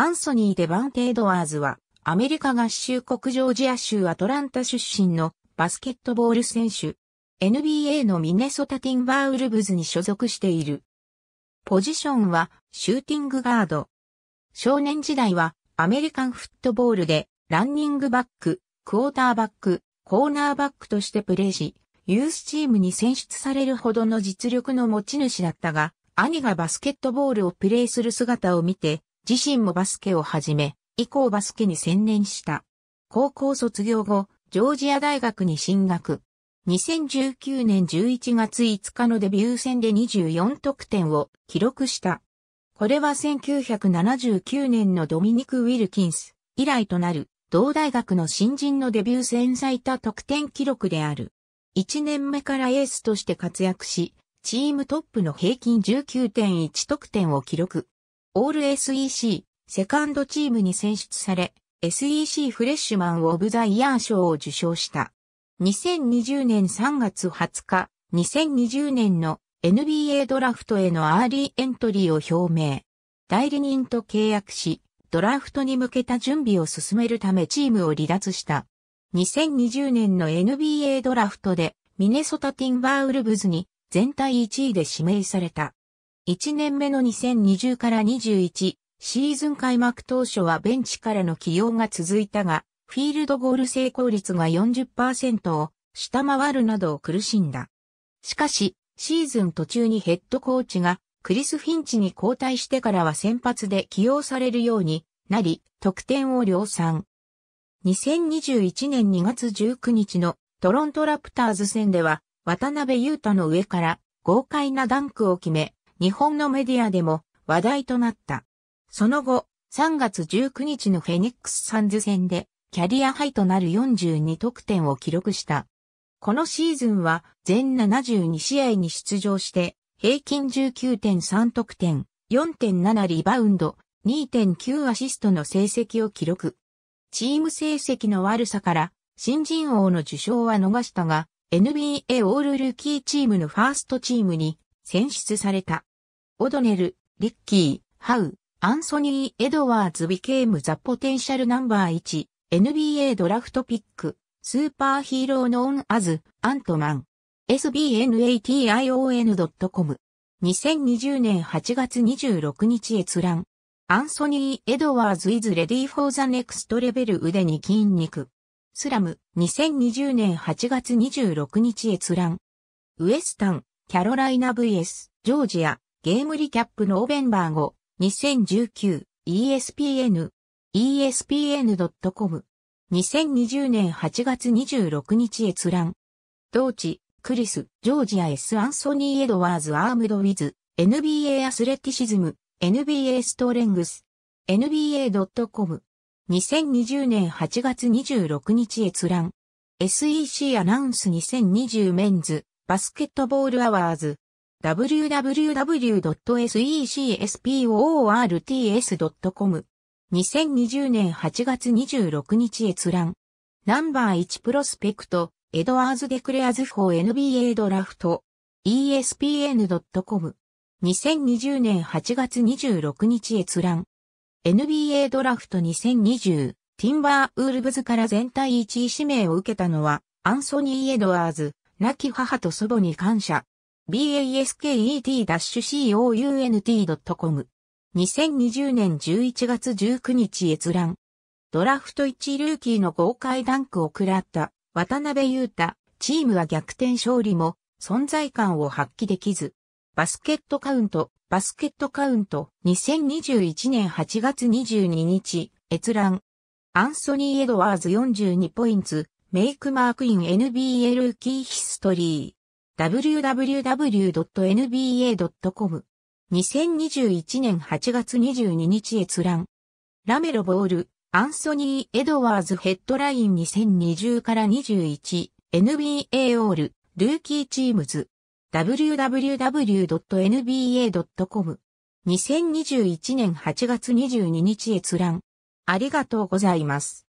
アンソニー・デバンテ・エドワーズは、アメリカ合衆国ジョージア州アトランタ出身のバスケットボール選手。NBA のミネソタ・ティンバーウルブズに所属している。ポジションはシューティングガード。少年時代はアメリカンフットボールでランニングバック、クォーターバック、コーナーバックとしてプレーし、ユースチームに選出されるほどの実力の持ち主だったが、兄がバスケットボールをプレーする姿を見て、自身もバスケを始め、以降バスケに専念した。高校卒業後、ジョージア大学に進学。2019年11月5日のデビュー戦で24得点を記録した。これは1979年のドミニク・ウィルキンス以来となる同大学の新人のデビュー戦最多得点記録である。1年目からエースとして活躍し、チームトップの平均19.1得点を記録。オール SEC、セカンドチームに選出され、SEC フレッシュマン・オブ・ザ・イヤー賞を受賞した。2020年3月20日、2020年の NBA ドラフトへのアーリーエントリーを表明。代理人と契約し、ドラフトに向けた準備を進めるためチームを離脱した。2020年の NBA ドラフトでミネソタティンバーウルブズに全体1位で指名された。1年目の2020から21シーズン開幕当初はベンチからの起用が続いたが、フィールドゴール成功率が40%を下回るなど苦しんだ。しかし、シーズン途中にヘッドコーチがクリス・フィンチに交代してからは先発で起用されるようになり、得点を量産。2021年2月19日のトロントラプターズ戦では、渡辺優太の上から豪快なダンクを決め、日本のメディアでも話題となった。その後、3月19日のフェニックスサンズ戦でキャリアハイとなる42得点を記録した。このシーズンは全72試合に出場して平均19.3得点、4.7リバウンド、2.9アシストの成績を記録。チーム成績の悪さから新人王の受賞は逃したが NBA オールルーキーチームのファーストチームに選出された。オドネル、リッキー、ハウ、アンソニー・エドワーズビケーム・ザ・ポテンシャル・ナンバー i n b 1 NBA ドラフトピック、スーパーヒーローノーンアズ、アントマン。sbnation.com 2020年8月26日閲覧。アンソニー・エドワーズ・イズ・レディ・フォー・ザ・ネクスト・レベル腕に筋肉。スラム、2020年8月26日閲覧。ウエスタン、キャロライナ VS、ジョージア、ゲームリキャップノーベンバー後、2019 ESPN ESPN.com 2020年8月26日閲覧同地、クリス、ジョージア S. アンソニー・エドワーズ・アームド・ウィズ、NBA アスレティシズム、NBA ストレングス、NBA.com。2020年8月26日閲覧。SEC アナウンス2020メンズ、バスケットボールアワーズ。www.secsports.com。2020年8月26日閲覧。ナンバー1プロスペクト、エドワーズ・デクレアズ・フォー NBA ドラフト。ESPN.com。2020年8月26日閲覧。NBA ドラフト2020、ティンバーウールブズから全体1位指名を受けたのは、アンソニー・エドワーズ、亡き母と祖母に感謝。basket-count.com。2020年11月19日閲覧。ドラフト1ルーキーの豪快ダンクを喰らった渡辺裕太。チームは逆転勝利も存在感を発揮できず。バスケットカウント、バスケットカウント2021年8月22日閲覧。アンソニー・エドワーズ42ポイント、メイクマークイン NBA ルーキーヒストリー。www.nba.com。2021年8月22日閲覧。ラメロボール、アンソニー・エドワーズヘッドライン2020から21、NBA オール、ルーキーチームズ。www.nba.com。2021年8月22日閲覧。ありがとうございます。